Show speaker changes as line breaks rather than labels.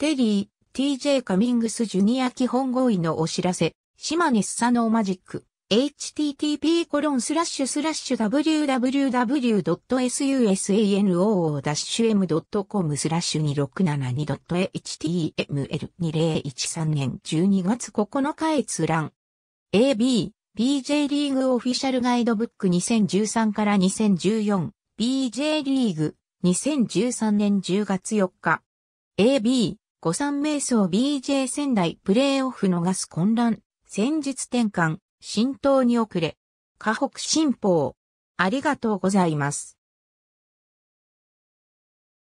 テリー、TJ
カミングスジュニア基本合意のお知らせ、シマネスサノーマジック、http コロンスラッシュスラッシュ www.susanoo-m.com スラッシュ 2672.html2013 年12月9日閲覧 AB BJ リーグオフィシャルガイドブック2013から 2014BJ リーグ2013年10月4日 AB 五三瞑想 BJ 仙台プレーオフ逃す混乱、戦術転換、浸透に遅れ、河北新報。ありがとうございます。